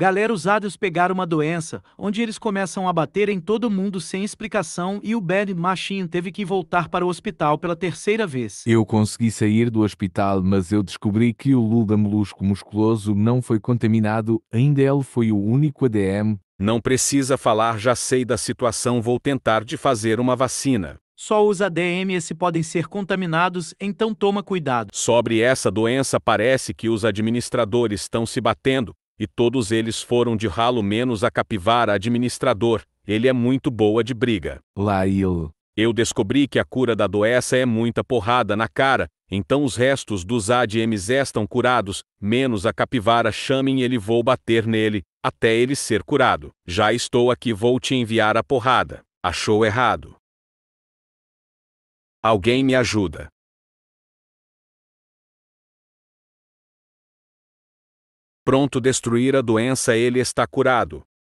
Galera, os ádios pegaram uma doença, onde eles começam a bater em todo mundo sem explicação e o Bad Machine teve que voltar para o hospital pela terceira vez. Eu consegui sair do hospital, mas eu descobri que o Lula molusco musculoso não foi contaminado, ainda ele foi o único ADM. Não precisa falar, já sei da situação, vou tentar de fazer uma vacina. Só os ADMs podem ser contaminados, então toma cuidado. Sobre essa doença, parece que os administradores estão se batendo, e todos eles foram de ralo menos a capivara administrador, ele é muito boa de briga. Lail. Eu descobri que a cura da doença é muita porrada na cara, então os restos dos ADMs estão curados, menos a capivara chamem ele vou bater nele, até ele ser curado. Já estou aqui vou te enviar a porrada. Achou errado. Alguém me ajuda. pronto destruir a doença ele está curado.